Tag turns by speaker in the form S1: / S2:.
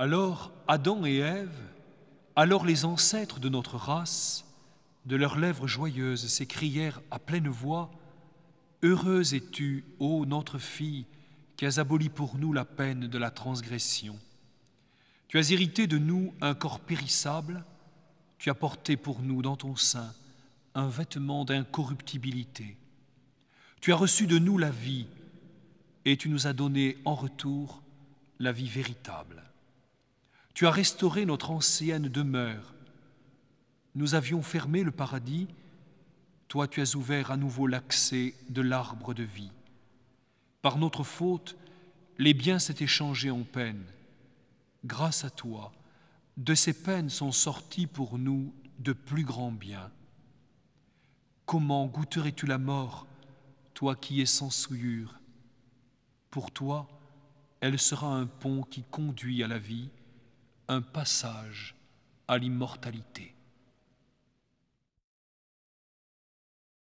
S1: Alors Adam et Ève, alors les ancêtres de notre race, de leurs lèvres joyeuses s'écrièrent à pleine voix Heureuse es-tu, ô notre fille, qui as aboli pour nous la peine de la transgression. Tu as hérité de nous un corps périssable, tu as porté pour nous dans ton sein un vêtement d'incorruptibilité. Tu as reçu de nous la vie, et tu nous as donné en retour la vie véritable. Tu as restauré notre ancienne demeure. Nous avions fermé le paradis, toi tu as ouvert à nouveau l'accès de l'arbre de vie. Par notre faute, les biens s'étaient changés en peine. Grâce à toi, de ces peines sont sortis pour nous de plus grands biens. Comment goûterais-tu la mort, toi qui es sans souillure Pour toi, elle sera un pont qui conduit à la vie un passage à l'immortalité.